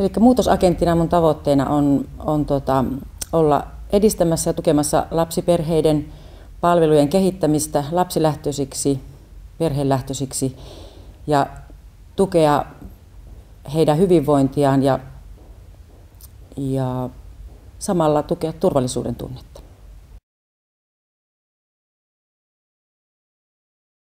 Eli muutosagenttina mun tavoitteena on, on tota, olla edistämässä ja tukemassa lapsiperheiden palvelujen kehittämistä lapsilähtöisiksi, perhelähtöisiksi ja tukea heidän hyvinvointiaan ja, ja samalla tukea turvallisuuden tunnetta.